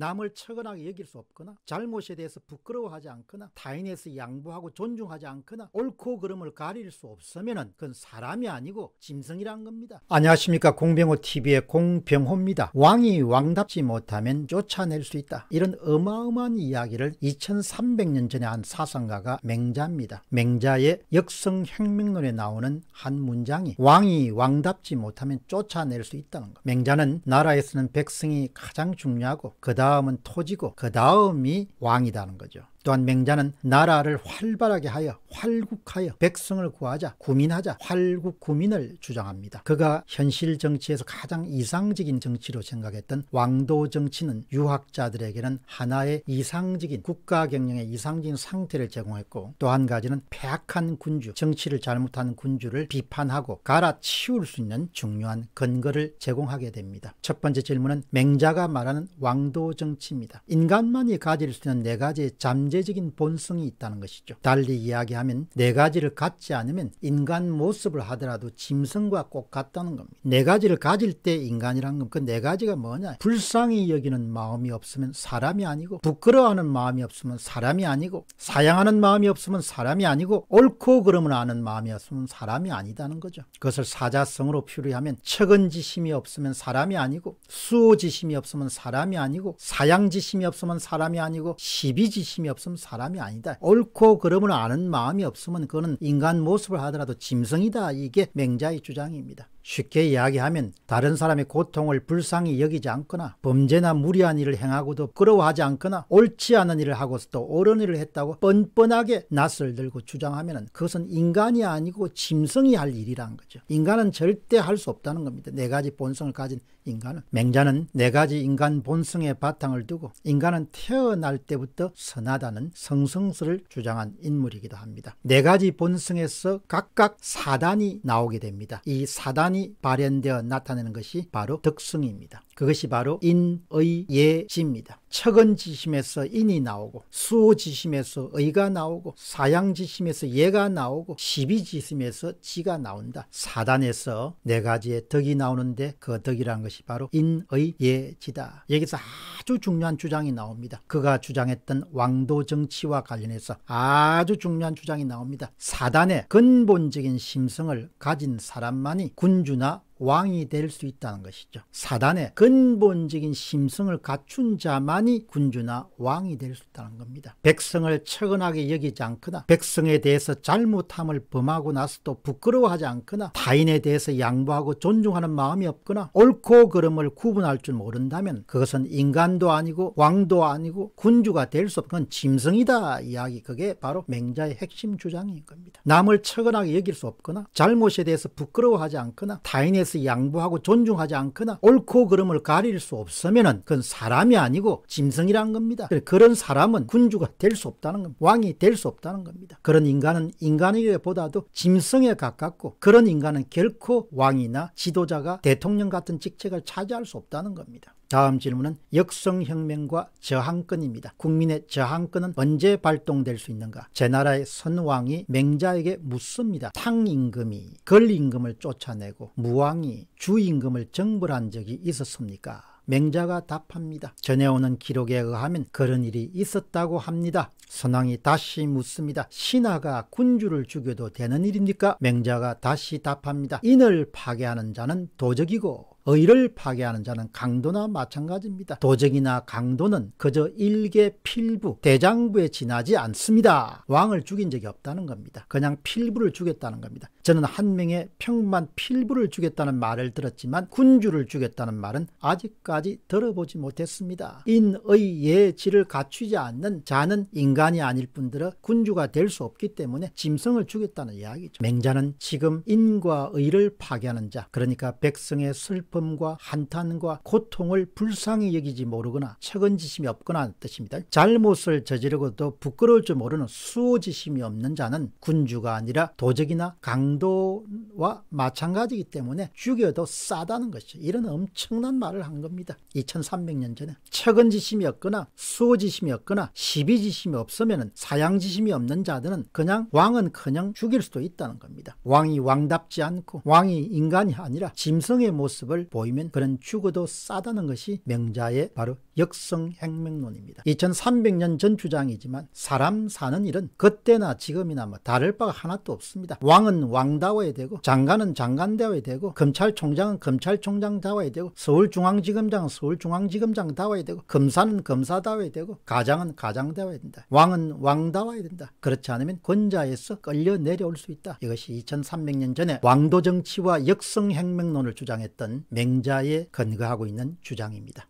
남을 처근하게 여길 수 없거나 잘못에 대해서 부끄러워하지 않거나 타인에서 양보하고 존중하지 않거나 옳고 그름을 가릴 수 없으면 그건 사람이 아니고 짐승이란 겁니다. 안녕하십니까 공병호TV의 공병호입니다. 왕이 왕답지 못하면 쫓아낼 수 있다. 이런 어마어마한 이야기를 2300년 전에 한 사상가가 맹자입니다. 맹자의 역성혁명론에 나오는 한 문장이 왕이 왕답지 못하면 쫓아낼 수 있다는 것. 맹자는 나라에서는 백성이 가장 중요하고 그다 다음은 토지고 그 다음이 왕이다는 거죠. 또한 맹자는 나라를 활발하게 하여 활국하여 백성을 구하자 구민하자 활국 구민을 주장합니다. 그가 현실 정치에서 가장 이상적인 정치로 생각했던 왕도 정치는 유학자들에게는 하나의 이상적인 국가 경영의 이상적인 상태를 제공했고 또 한 가지는 패악한 군주 정치를 잘못한 군주를 비판하고 갈아치울 수 있는 중요한 근거를 제공하게 됩니다. 첫 번째 질문은 맹자가 말하는 왕도 정치입니다. 인간만이 가질 수 있는 네 가지의 잠 존재적인 본성이 있다는 것이죠. 달리 이야기하면 네 가지를 갖지 않으면 인간 모습을 하더라도 짐승과 꼭 같다는 겁니다. 네 가지를 가질 때 인간이란 건 그 네 가지가 뭐냐? 불쌍히 여기는 마음이 없으면 사람이 아니고 부끄러워하는 마음이 없으면 사람이 아니고 사양하는 마음이 없으면 사람이 아니고 옳고 그름을 아는 마음이 없으면 사람이 아니다는 거죠. 그것을 사자성으로 표류하면 척은지심이 없으면 사람이 아니고 수호지심이 없으면 사람이 아니고 사양지심이 없으면 사람이 아니고 시비지심이 없으면 없으면 사람이 아니다. 옳고 그름을 아는 마음이 없으면 그는 인간 모습을 하더라도 짐승이다. 이게 맹자의 주장입니다. 쉽게 이야기하면 다른 사람의 고통을 불쌍히 여기지 않거나 범죄나 무리한 일을 행하고도 끌러워하지 않거나 옳지 않은 일을 하고서도 옳은 일을 했다고 뻔뻔하게 낯을 들고 주장하면 그것은 인간이 아니고 짐승이 할 일이라는 거죠. 인간은 절대 할 수 없다는 겁니다. 네 가지 본성을 가진 인간은 맹자는 네 가지 인간 본성의 바탕을 두고 인간은 태어날 때부터 선하다는 성성스를 주장한 인물이기도 합니다. 네 가지 본성에서 각각 사단이 나오게 됩니다. 이 사단이 특성이 발현되어 나타내는 것이 바로 덕승입니다. 그것이 바로 인의예지입니다. 척은지심에서 인이 나오고 수호지심에서 의가 나오고 사양지심에서 예가 나오고 시비지심에서 지가 나온다. 사단에서 네 가지의 덕이 나오는데 그 덕이란 것이 바로 인의 예지다. 여기서 아주 중요한 주장이 나옵니다. 그가 주장했던 왕도 정치와 관련해서 아주 중요한 주장이 나옵니다. 사단의 근본적인 심성을 가진 사람만이 군주나 왕이 될 수 있다는 것이죠. 사단의 근본적인 심성을 갖춘 자만이 군주나 왕이 될 수 있다는 겁니다. 백성을 처근하게 여기지 않거나 백성에 대해서 잘못함을 범하고 나서도 부끄러워하지 않거나 타인에 대해서 양보하고 존중하는 마음이 없거나 옳고 그름을 구분할 줄 모른다면 그것은 인간도 아니고 왕도 아니고 군주가 될 수 없는 짐승이다 이야기 그게 바로 맹자의 핵심 주장인 겁니다. 남을 처근하게 여길 수 없거나 잘못에 대해서 부끄러워하지 않거나 타인에 대해서 양보하고 존중하지 않거나 옳고 그름을 가릴 수 없으면 그건 사람이 아니고 짐승이란 겁니다. 그런 사람은 군주가 될 수 없다는 겁니다. 왕이 될 수 없다는 겁니다. 그런 인간은 인간에게보다도 짐승에 가깝고 그런 인간은 결코 왕이나 지도자가 대통령 같은 직책을 차지할 수 없다는 겁니다. 다음 질문은 역성혁명과 저항권입니다. 국민의 저항권은 언제 발동될 수 있는가? 제 나라의 선왕이 맹자에게 묻습니다. 탕임금이 걸임금을 쫓아내고 무왕이 주임금을 정벌한 적이 있었습니까? 맹자가 답합니다. 전해오는 기록에 의하면 그런 일이 있었다고 합니다. 선왕이 다시 묻습니다. 신하가 군주를 죽여도 되는 일입니까? 맹자가 다시 답합니다. 인을 파괴하는 자는 도적이고 의를 파괴하는 자는 강도나 마찬가지입니다. 도적이나 강도는 그저 일개 필부, 대장부에 지나지 않습니다. 왕을 죽인 적이 없다는 겁니다. 그냥 필부를 죽였다는 겁니다. 저는 한 명의 평만 필부를 죽였다는 말을 들었지만 군주를 죽였다는 말은 아직까지 들어보지 못했습니다. 인의 예지를 갖추지 않는 자는 인간이 아닐 뿐더러 군주가 될 수 없기 때문에 짐승을 죽였다는 이야기죠. 맹자는 지금 인과 의를 파괴하는 자, 그러니까 백성의 슬픔 슬픔과 한탄과 고통을 불쌍히 여기지 모르거나 책은지심이 없거나 뜻입니다. 잘못을 저지르고도 부끄러울 줄 모르는 수호지심이 없는 자는 군주가 아니라 도적이나 강도와 마찬가지이기 때문에 죽여도 싸다는 것이죠. 이런 엄청난 말을 한 겁니다. 2300년 전에 책은지심이 없거나 수호지심이 없거나 시비지심이 없으면 사양지심이 없는 자들은 그냥 왕은커녕 죽일 수도 있다는 겁니다. 왕이 왕답지 않고 왕이 인간이 아니라 짐승의 모습을 모습을 보이면 그는 죽어도 싸다는 것이 명자의 바로 역성행명론입니다. 2300년 전 주장이지만 사람 사는 일은 그때나 지금이나 뭐 다를 바가 하나도 없습니다. 왕은 왕다워야 되고 장관은 장관다워야 되고 검찰총장은 검찰총장다워야 되고 서울중앙지검장은 서울중앙지검장다워야 되고 검사는 검사다워야 되고 가장은 가장다워야 된다. 왕은 왕다워야 된다. 그렇지 않으면 권자에서 끌려 내려올 수 있다. 이것이 2300년 전에 왕도정치와 역성행명론을 주장했던 맹자에 근거하고 있는 주장입니다.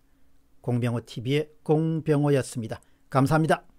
공병호 TV의 공병호였습니다. 감사합니다.